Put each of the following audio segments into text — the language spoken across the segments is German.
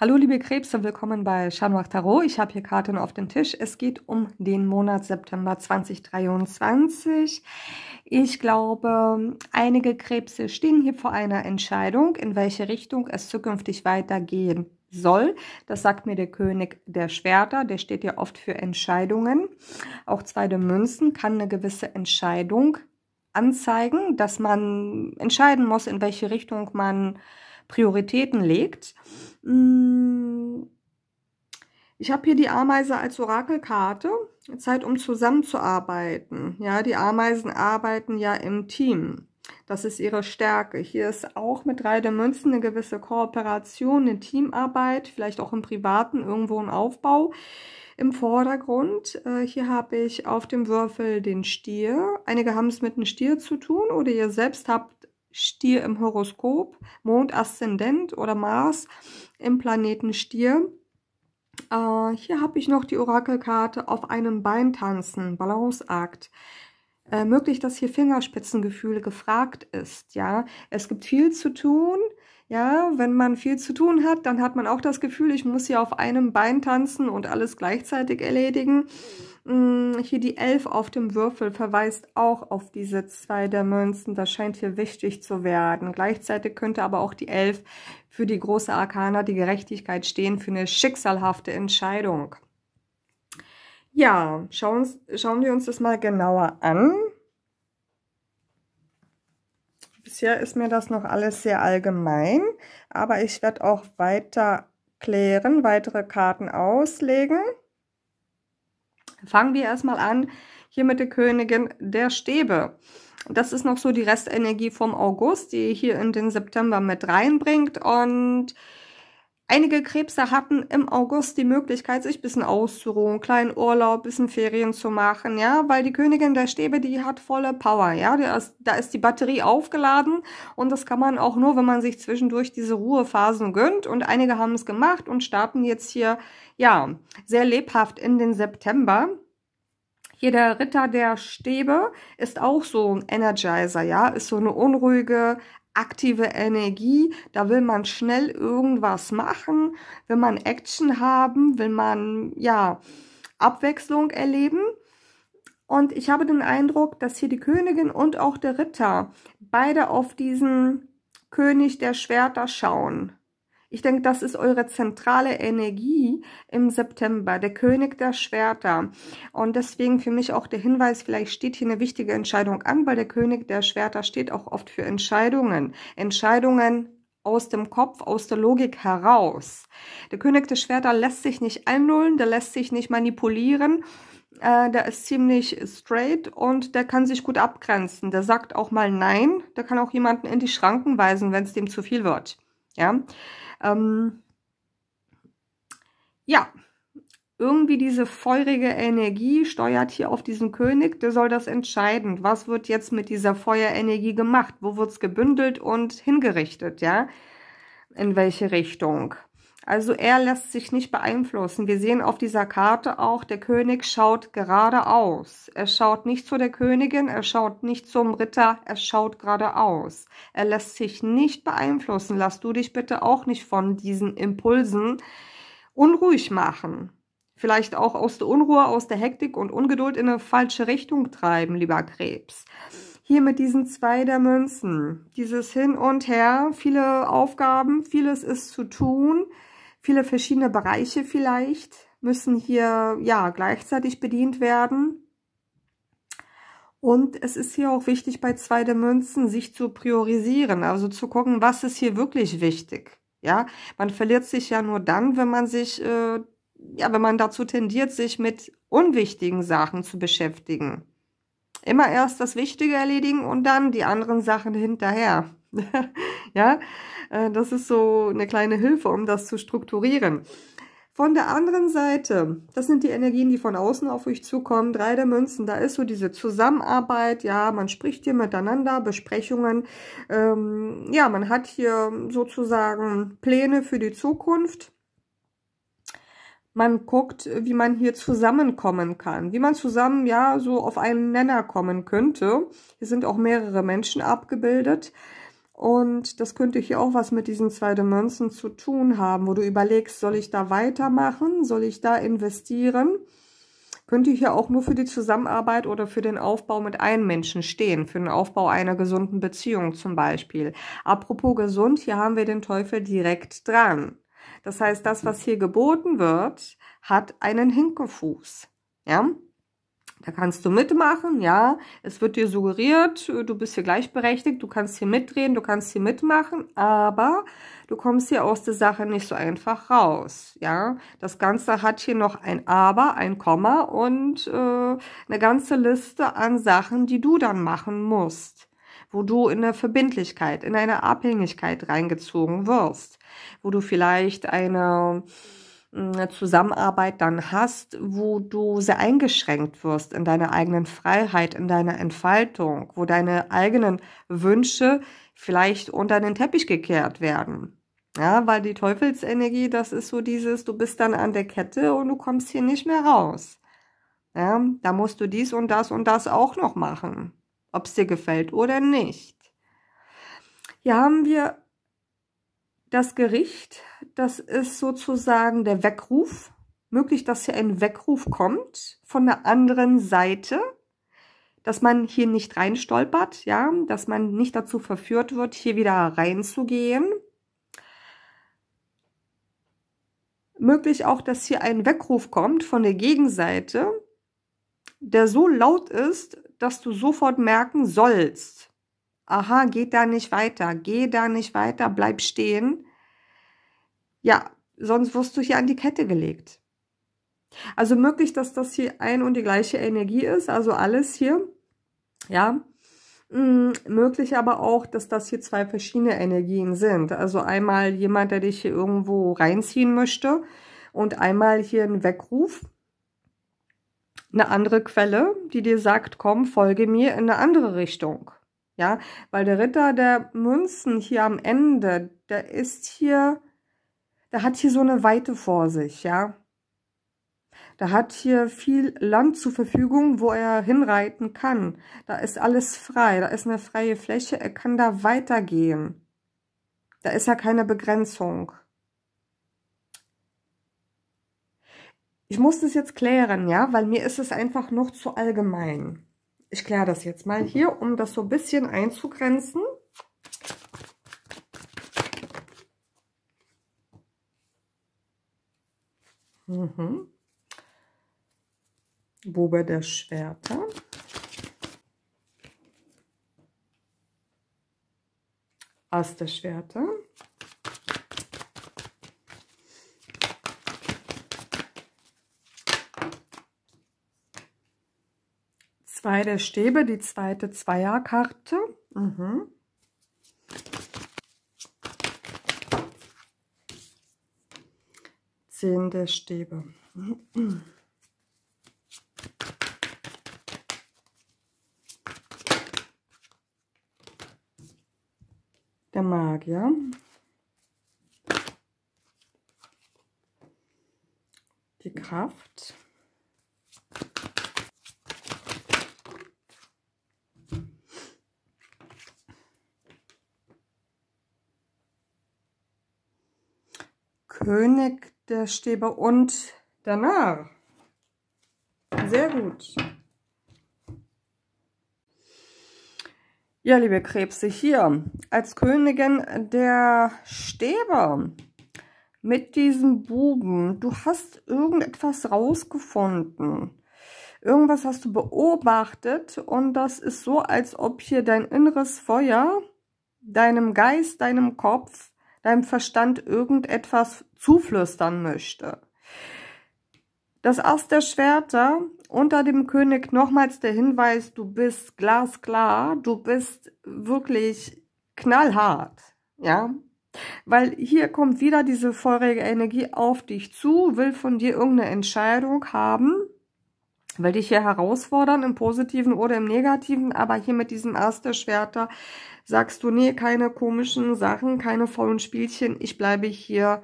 Hallo liebe Krebse, willkommen bei Januar Tarot. Ich habe hier Karten auf den Tisch. Es geht um den Monat September 2023. Ich glaube, einige Krebse stehen hier vor einer Entscheidung, in welche Richtung es zukünftig weitergehen soll. Das sagt mir der König der Schwerter, der steht ja oft für Entscheidungen. Auch zweite Münzen kann eine gewisse Entscheidung anzeigen, dass man entscheiden muss, in welche Richtung man Prioritäten legt. Hm. Ich habe hier die Ameise als Orakelkarte. Zeit, um zusammenzuarbeiten. Ja, die Ameisen arbeiten ja im Team. Das ist ihre Stärke. Hier ist auch mit drei der Münzen eine gewisse Kooperation, eine Teamarbeit, vielleicht auch im Privaten irgendwo ein Aufbau im Vordergrund. Äh, hier habe ich auf dem Würfel den Stier. Einige haben es mit einem Stier zu tun oder ihr selbst habt Stier im Horoskop, Mond, Aszendent oder Mars im Planeten Stier. Äh, hier habe ich noch die Orakelkarte auf einem Bein tanzen, Balanceakt. Äh, möglich, dass hier Fingerspitzengefühl gefragt ist, ja. Es gibt viel zu tun, ja. Wenn man viel zu tun hat, dann hat man auch das Gefühl, ich muss hier auf einem Bein tanzen und alles gleichzeitig erledigen. Mm, hier die Elf auf dem Würfel verweist auch auf diese zwei der Münzen. Das scheint hier wichtig zu werden. Gleichzeitig könnte aber auch die Elf für die große Arkana, die Gerechtigkeit, stehen, für eine schicksalhafte Entscheidung. Ja, schauen, schauen wir uns das mal genauer an. Bisher ist mir das noch alles sehr allgemein, aber ich werde auch weiter klären, weitere Karten auslegen. Fangen wir erstmal an hier mit der Königin der Stäbe. Das ist noch so die Restenergie vom August, die ihr hier in den September mit reinbringt und Einige Krebse hatten im August die Möglichkeit, sich bisschen auszuruhen, kleinen Urlaub, bisschen Ferien zu machen, ja, weil die Königin der Stäbe, die hat volle Power, ja, ist, da ist die Batterie aufgeladen und das kann man auch nur, wenn man sich zwischendurch diese Ruhephasen gönnt und einige haben es gemacht und starten jetzt hier, ja, sehr lebhaft in den September. Hier der Ritter der Stäbe ist auch so ein Energizer, ja, ist so eine unruhige, aktive Energie, da will man schnell irgendwas machen, will man Action haben, will man ja Abwechslung erleben. Und ich habe den Eindruck, dass hier die Königin und auch der Ritter beide auf diesen König der Schwerter schauen. Ich denke, das ist eure zentrale Energie im September, der König der Schwerter. Und deswegen für mich auch der Hinweis, vielleicht steht hier eine wichtige Entscheidung an, weil der König der Schwerter steht auch oft für Entscheidungen. Entscheidungen aus dem Kopf, aus der Logik heraus. Der König der Schwerter lässt sich nicht einnullen, der lässt sich nicht manipulieren. Äh, der ist ziemlich straight und der kann sich gut abgrenzen. Der sagt auch mal Nein, der kann auch jemanden in die Schranken weisen, wenn es dem zu viel wird. Ja, ähm, ja, irgendwie diese feurige Energie steuert hier auf diesen König, der soll das entscheiden. Was wird jetzt mit dieser Feuerenergie gemacht? Wo wird es gebündelt und hingerichtet, ja? In welche Richtung? Also er lässt sich nicht beeinflussen. Wir sehen auf dieser Karte auch, der König schaut geradeaus. Er schaut nicht zu der Königin, er schaut nicht zum Ritter, er schaut geradeaus. Er lässt sich nicht beeinflussen. Lass du dich bitte auch nicht von diesen Impulsen unruhig machen. Vielleicht auch aus der Unruhe, aus der Hektik und Ungeduld in eine falsche Richtung treiben, lieber Krebs hier mit diesen zwei der Münzen. Dieses Hin und Her, viele Aufgaben, vieles ist zu tun viele verschiedene Bereiche vielleicht müssen hier ja gleichzeitig bedient werden. Und es ist hier auch wichtig, bei zwei der Münzen sich zu priorisieren, also zu gucken, was ist hier wirklich wichtig. Ja, man verliert sich ja nur dann, wenn man sich, äh, ja, wenn man dazu tendiert, sich mit unwichtigen Sachen zu beschäftigen. Immer erst das Wichtige erledigen und dann die anderen Sachen hinterher. ja, äh, das ist so eine kleine Hilfe, um das zu strukturieren. Von der anderen Seite, das sind die Energien, die von außen auf euch zukommen, drei der Münzen, da ist so diese Zusammenarbeit, ja, man spricht hier miteinander, Besprechungen, ähm, ja, man hat hier sozusagen Pläne für die Zukunft. Man guckt, wie man hier zusammenkommen kann, wie man zusammen, ja, so auf einen Nenner kommen könnte. Hier sind auch mehrere Menschen abgebildet. Und das könnte hier auch was mit diesen zwei Münzen zu tun haben, wo du überlegst, soll ich da weitermachen, soll ich da investieren? Könnte hier auch nur für die Zusammenarbeit oder für den Aufbau mit einem Menschen stehen, für den Aufbau einer gesunden Beziehung zum Beispiel. Apropos gesund, hier haben wir den Teufel direkt dran. Das heißt, das, was hier geboten wird, hat einen Hinkefuß. Ja? Da kannst du mitmachen, ja. Es wird dir suggeriert, äh, du bist hier gleichberechtigt, du kannst hier mitreden, du kannst hier mitmachen, aber du kommst hier aus der Sache nicht so einfach raus, ja. Das Ganze hat hier noch ein Aber, ein Komma und äh, eine ganze Liste an Sachen, die du dann machen musst wo du in eine Verbindlichkeit, in eine Abhängigkeit reingezogen wirst, wo du vielleicht eine hm, Zusammenarbeit dann hast, wo du sehr eingeschränkt wirst in deiner eigenen Freiheit, in deiner Entfaltung, wo deine eigenen Wünsche vielleicht unter den Teppich gekehrt werden. Ja, weil die Teufelsenergie, das ist so dieses, du bist dann an der Kette und du kommst hier nicht mehr raus. Ja, da musst du dies und das und das auch noch machen, ob es dir gefällt oder nicht. Hier haben wir das Gericht, das ist sozusagen der Weckruf. Möglich, dass hier ein Weckruf kommt von der anderen Seite, dass man hier nicht reinstolpert, ja, dass man nicht dazu verführt wird, hier wieder reinzugehen. Möglich auch, dass hier ein Weckruf kommt von der Gegenseite, der so laut ist, dass du sofort merken sollst, aha, geht da nicht weiter, geh da nicht weiter, bleib stehen. Ja, sonst wirst du hier an die Kette gelegt. Also möglich, dass das hier ein und die gleiche Energie ist, also alles hier, ja. Hm, möglich aber auch, dass das hier zwei verschiedene Energien sind. Also einmal jemand, der dich hier irgendwo reinziehen möchte und einmal hier ein Weckruf, eine andere Quelle, die dir sagt, komm, folge mir in eine andere Richtung. Ja, weil der Ritter der Münzen hier am Ende, der ist hier, der hat hier so eine Weite vor sich, ja. Der hat hier viel Land zur Verfügung, wo er hinreiten kann. Da ist alles frei, da ist eine freie Fläche, er kann da weitergehen. Da ist ja keine Begrenzung. Ich muss das jetzt klären, ja, weil mir ist es einfach noch zu allgemein ich kläre das jetzt mal hier, um das so ein bisschen einzugrenzen. Mhm. Bube der Schwerter. Aster Schwerter. zwei der Stäbe, die zweite Zweierkarte. Mhm. Zehn der Stäbe. Der Magier. Die Kraft. König der Stäbe und der Narr. Sehr gut. Ja, liebe Krebse, hier als Königin der Stäbe mit diesem Buben. Du hast irgendetwas rausgefunden. Irgendwas hast du beobachtet und das ist so, als ob hier dein inneres Feuer, deinem Geist, deinem Kopf deinem Verstand irgendetwas zuflüstern möchte. Das Ass der Schwerter unter dem König nochmals der Hinweis, du bist glasklar, du bist wirklich knallhart, ja. Weil hier kommt wieder diese feurige Energie auf dich zu, will von dir irgendeine Entscheidung haben, will dich hier herausfordern, im Positiven oder im Negativen, aber hier mit diesem Ass der Schwerter sagst du, nee, keine komischen Sachen, keine faulen Spielchen, ich bleibe hier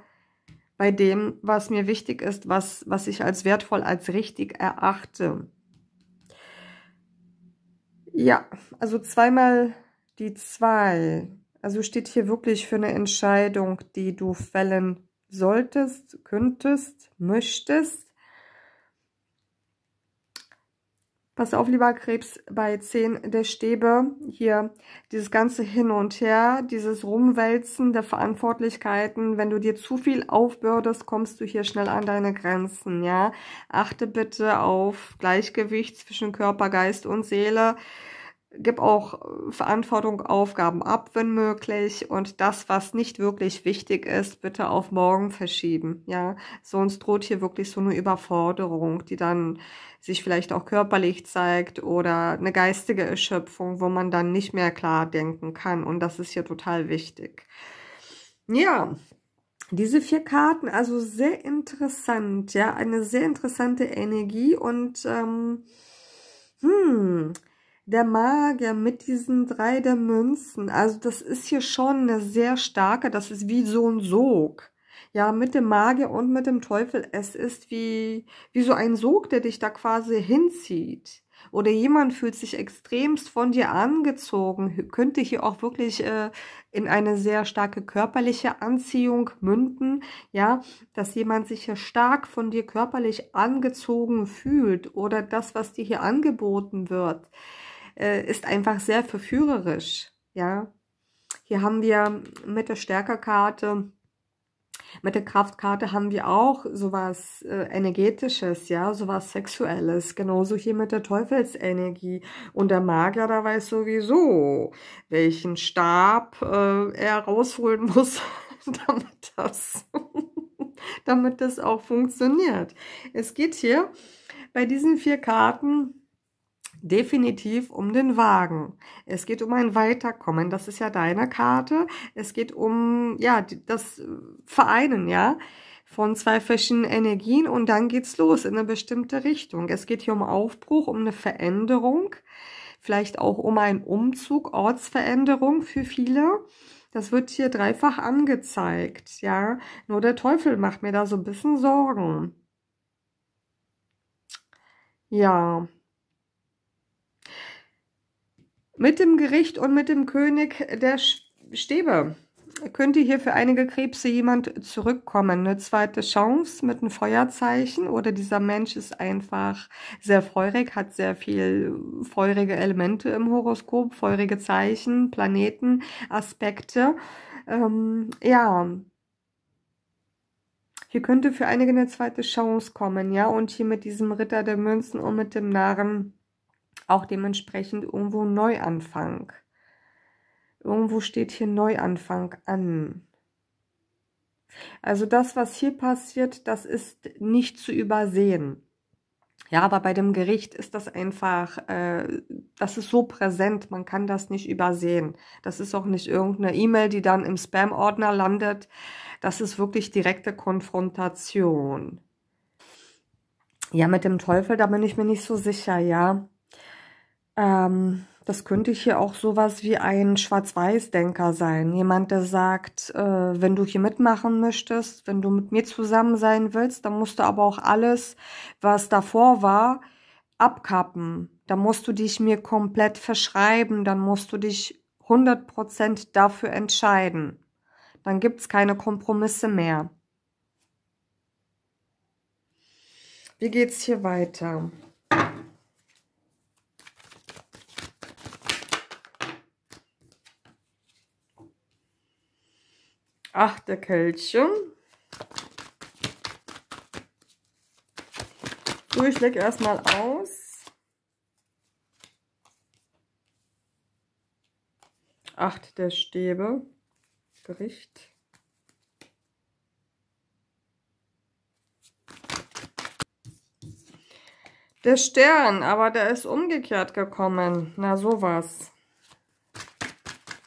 bei dem, was mir wichtig ist, was, was ich als wertvoll, als richtig erachte. Ja, also zweimal die zwei. Also steht hier wirklich für eine Entscheidung, die du fällen solltest, könntest, möchtest. Pass auf, lieber Krebs, bei 10 der Stäbe, hier dieses ganze Hin und Her, dieses Rumwälzen der Verantwortlichkeiten, wenn du dir zu viel aufbürdest, kommst du hier schnell an deine Grenzen, ja. Achte bitte auf Gleichgewicht zwischen Körper, Geist und Seele. Gib auch äh, Verantwortung, Aufgaben ab, wenn möglich. Und das, was nicht wirklich wichtig ist, bitte auf morgen verschieben. Ja, sonst droht hier wirklich so eine Überforderung, die dann sich vielleicht auch körperlich zeigt oder eine geistige Erschöpfung, wo man dann nicht mehr klar denken kann. Und das ist hier total wichtig. Ja, diese vier Karten, also sehr interessant. Ja, eine sehr interessante Energie und, ähm, hm, der Magier mit diesen drei der Münzen, also das ist hier schon eine sehr starke, das ist wie so ein Sog. Ja, mit dem Magier und mit dem Teufel, es ist wie, wie so ein Sog, der dich da quasi hinzieht. Oder jemand fühlt sich extremst von dir angezogen, könnte hier auch wirklich äh, in eine sehr starke körperliche Anziehung münden, ja, dass jemand sich hier stark von dir körperlich angezogen fühlt oder das, was dir hier angeboten wird äh, ist einfach sehr verführerisch. Ja, hier haben wir mit der Stärkerkarte, mit der Kraftkarte haben wir auch sowas äh, Energetisches, ja, sowas Sexuelles. Genauso hier mit der Teufelsenergie. Und der Magier, da weiß sowieso, welchen Stab äh, er rausholen muss, damit das, damit das auch funktioniert. Es geht hier bei diesen vier Karten definitiv um den Wagen. Es geht um ein Weiterkommen. Das ist ja deine Karte. Es geht um, ja, das äh, Vereinen, ja von zwei verschiedenen Energien und dann geht's los in eine bestimmte Richtung. Es geht hier um Aufbruch, um eine Veränderung, vielleicht auch um einen Umzug, Ortsveränderung für viele. Das wird hier dreifach angezeigt, ja. Nur der Teufel macht mir da so ein bisschen Sorgen. Ja, mit dem Gericht und mit dem König der Stäbe könnte hier für einige Krebse jemand zurückkommen. Eine zweite Chance mit einem Feuerzeichen oder dieser Mensch ist einfach sehr feurig, hat sehr viel feurige Elemente im Horoskop, feurige Zeichen, Planeten, Aspekte. Ähm, ja, hier könnte für einige eine zweite Chance kommen, ja, und hier mit diesem Ritter der Münzen und mit dem Narren auch dementsprechend irgendwo Neuanfang. Irgendwo steht hier Neuanfang an. Also das, was hier passiert, das ist nicht zu übersehen. Ja, aber bei dem Gericht ist das einfach, äh, das ist so präsent, man kann das nicht übersehen. Das ist auch nicht irgendeine E-Mail, die dann im Spam-Ordner landet. Das ist wirklich direkte Konfrontation. Ja, mit dem Teufel, da bin ich mir nicht so sicher, ja. Ähm, das könnte hier auch sowas wie ein Schwarz-Weiß-Denker sein. Jemand, der sagt, äh, wenn du hier mitmachen möchtest, wenn du mit mir zusammen sein willst, dann musst du aber auch alles, was davor war, abkappen. Dann musst du dich mir komplett verschreiben, dann musst du dich 100% dafür entscheiden. Dann gibt es keine Kompromisse mehr. Wie geht's hier weiter? Kältchen. So, ich lege erstmal aus. Acht der Stäbe. Gericht. Der Stern, aber der ist umgekehrt gekommen. Na sowas.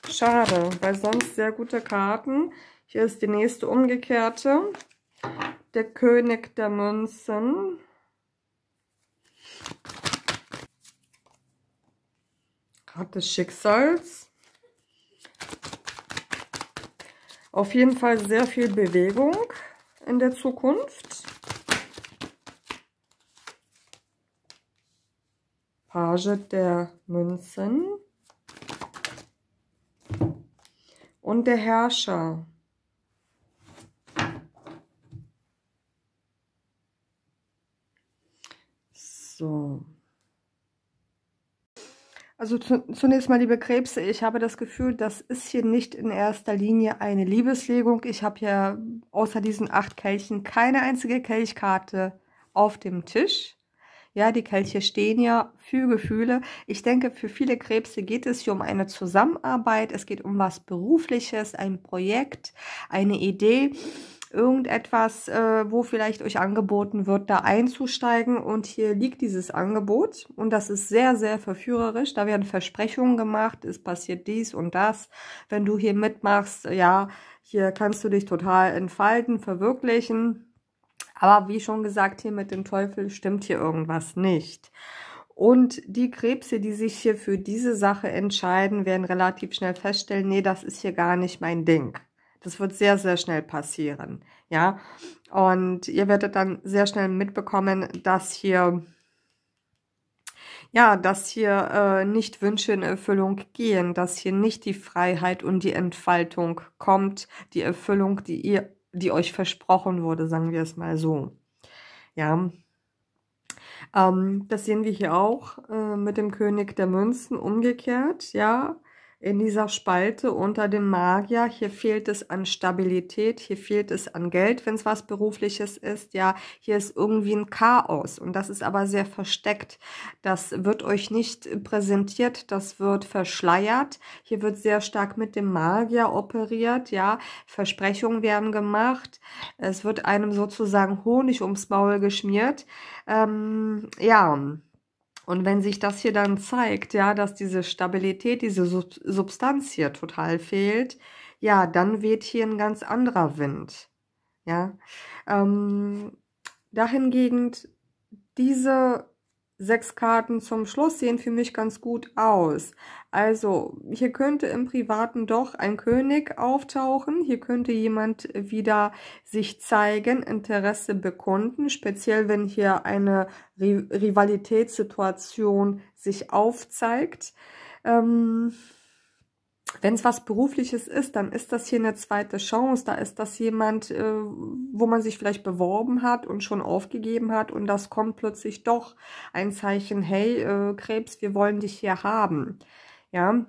Schade, weil sonst sehr gute Karten. Hier ist die nächste umgekehrte. Der König der Münzen. Rat des Schicksals. Auf jeden Fall sehr viel Bewegung in der Zukunft. Page der Münzen. Und der Herrscher. So. Also zunächst mal, liebe Krebse, ich habe das Gefühl, das ist hier nicht in erster Linie eine Liebeslegung. Ich habe ja außer diesen acht Kelchen keine einzige Kelchkarte auf dem Tisch. Ja, die Kelche stehen ja für Gefühle. Ich denke, für viele Krebse geht es hier um eine Zusammenarbeit. Es geht um was Berufliches, ein Projekt, eine Idee irgendetwas, äh, wo vielleicht euch angeboten wird, da einzusteigen. Und hier liegt dieses Angebot und das ist sehr, sehr verführerisch. Da werden Versprechungen gemacht, es passiert dies und das. Wenn du hier mitmachst, äh, ja, hier kannst du dich total entfalten, verwirklichen. Aber wie schon gesagt, hier mit dem Teufel stimmt hier irgendwas nicht. Und die Krebse, die sich hier für diese Sache entscheiden, werden relativ schnell feststellen, nee, das ist hier gar nicht mein Ding. Das wird sehr, sehr schnell passieren, ja. Und ihr werdet dann sehr schnell mitbekommen, dass hier, ja, dass hier äh, nicht Wünsche in Erfüllung gehen, dass hier nicht die Freiheit und die Entfaltung kommt, die Erfüllung, die ihr, die euch versprochen wurde, sagen wir es mal so, ja. Ähm, das sehen wir hier auch äh, mit dem König der Münzen umgekehrt, ja in dieser Spalte unter dem Magier. Hier fehlt es an Stabilität, hier fehlt es an Geld, wenn es was Berufliches ist. Ja, hier ist irgendwie ein Chaos und das ist aber sehr versteckt. Das wird euch nicht präsentiert, das wird verschleiert. Hier wird sehr stark mit dem Magier operiert. Ja, Versprechungen werden gemacht. Es wird einem sozusagen Honig ums Maul geschmiert. Ähm, ja, und wenn sich das hier dann zeigt, ja, dass diese Stabilität, diese Sub Substanz hier total fehlt, ja, dann weht hier ein ganz anderer Wind. Ja, ähm, dahingegen diese sechs Karten zum Schluss sehen für mich ganz gut aus. Also hier könnte im Privaten doch ein König auftauchen. Hier könnte jemand wieder sich zeigen, Interesse bekunden, speziell wenn hier eine Rivalitätssituation sich aufzeigt. Ähm wenn es was Berufliches ist, dann ist das hier eine zweite Chance. Da ist das jemand, äh, wo man sich vielleicht beworben hat und schon aufgegeben hat und das kommt plötzlich doch ein Zeichen, hey äh, Krebs, wir wollen dich hier haben. Ja,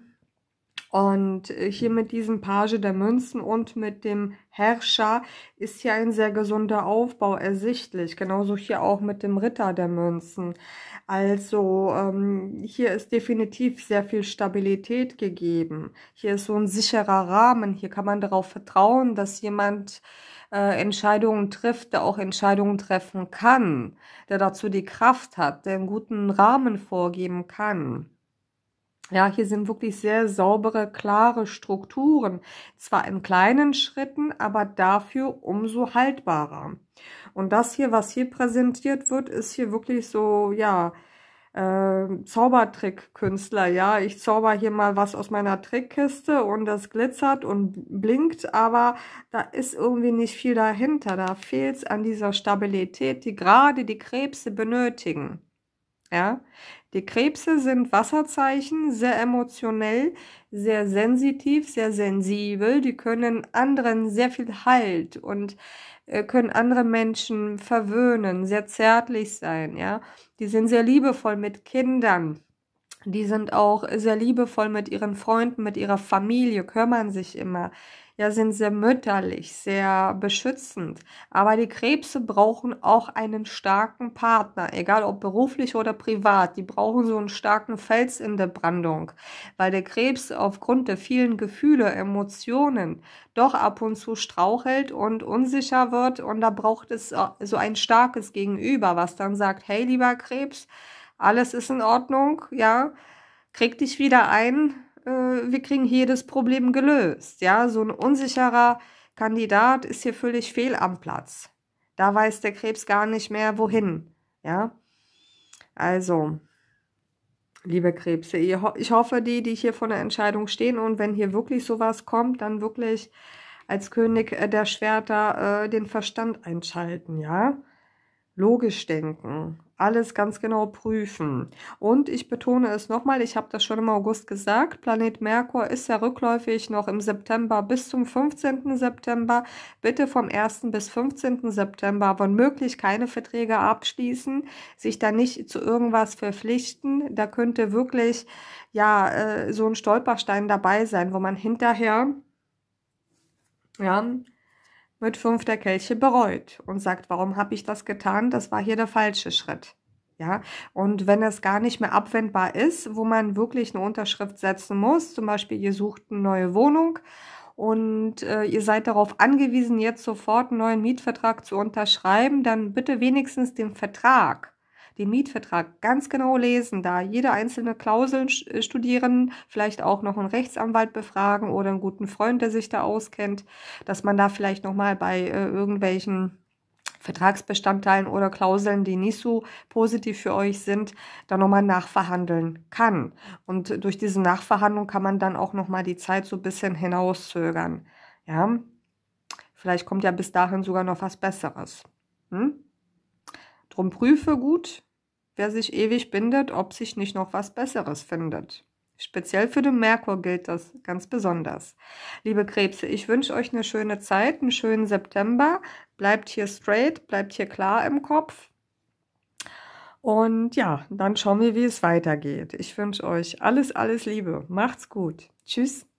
und äh, hier mit diesem Page der Münzen und mit dem Herrscher ist hier ein sehr gesunder Aufbau ersichtlich. Genauso hier auch mit dem Ritter der Münzen. Also ähm, hier ist definitiv sehr viel Stabilität gegeben. Hier ist so ein sicherer Rahmen. Hier kann man darauf vertrauen, dass jemand äh, Entscheidungen trifft, der auch Entscheidungen treffen kann, der dazu die Kraft hat, der einen guten Rahmen vorgeben kann. Ja, hier sind wirklich sehr saubere, klare Strukturen. Zwar in kleinen Schritten, aber dafür umso haltbarer. Und das hier, was hier präsentiert wird, ist hier wirklich so, ja, äh, Zaubertrickkünstler. Ja, ich zauber hier mal was aus meiner Trickkiste und das glitzert und blinkt, aber da ist irgendwie nicht viel dahinter. Da fehlt es an dieser Stabilität, die gerade die Krebse benötigen. Ja? Die Krebse sind Wasserzeichen, sehr emotionell, sehr sensitiv, sehr sensibel. Die können anderen sehr viel Halt und äh, können andere Menschen verwöhnen, sehr zärtlich sein. Ja? Die sind sehr liebevoll mit Kindern. Die sind auch sehr liebevoll mit ihren Freunden, mit ihrer Familie, kümmern sich immer. Ja, sind sehr mütterlich, sehr beschützend. Aber die Krebse brauchen auch einen starken Partner, egal ob beruflich oder privat. Die brauchen so einen starken Fels in der Brandung, weil der Krebs aufgrund der vielen Gefühle, Emotionen doch ab und zu strauchelt und unsicher wird. Und da braucht es äh, so ein starkes Gegenüber, was dann sagt, hey lieber Krebs, alles ist in Ordnung, ja, krieg dich wieder ein, äh, wir kriegen jedes Problem gelöst. Ja, so ein unsicherer Kandidat ist hier völlig fehl am Platz. Da weiß der Krebs gar nicht mehr, wohin. Ja, also, liebe Krebse, ich hoffe, die, die hier vor der Entscheidung stehen und wenn hier wirklich sowas kommt, dann wirklich als König äh, der Schwerter äh, den Verstand einschalten, ja? Logisch denken, alles ganz genau prüfen. Und ich betone es nochmal, ich habe das schon im August gesagt, Planet Merkur ist ja rückläufig noch im September bis zum 15. September. Bitte vom 1. bis 15. September, wenn möglich, keine Verträge abschließen, sich da nicht zu irgendwas verpflichten. Da könnte wirklich ja äh, so ein Stolperstein dabei sein, wo man hinterher ja, mit fünf der Kelche bereut und sagt, warum habe ich das getan? Das war hier der falsche Schritt. Ja, und wenn es gar nicht mehr abwendbar ist, wo man wirklich eine Unterschrift setzen muss, zum Beispiel ihr sucht eine neue Wohnung und äh, ihr seid darauf angewiesen, jetzt sofort einen neuen Mietvertrag zu unterschreiben, dann bitte wenigstens den Vertrag den Mietvertrag ganz genau lesen, da jede einzelne Klausel äh, studieren, vielleicht auch noch einen Rechtsanwalt befragen oder einen guten Freund, der sich da auskennt, dass man da vielleicht nochmal bei äh, irgendwelchen Vertragsbestandteilen oder Klauseln, die nicht so positiv für euch sind, dann nochmal nachverhandeln kann. Und durch diese Nachverhandlung kann man dann auch nochmal die Zeit so ein bisschen hinauszögern. Ja, vielleicht kommt ja bis dahin sogar noch was Besseres. Hm? Drum prüfe gut, wer sich ewig bindet, ob sich nicht noch was Besseres findet. Speziell für den Merkur gilt das ganz besonders. Liebe Krebse, ich wünsche euch eine schöne Zeit, einen schönen September. Bleibt hier straight, bleibt hier klar im Kopf. Und ja, dann schauen wir, wie es weitergeht. Ich wünsche euch alles, alles Liebe. Macht's gut. Tschüss.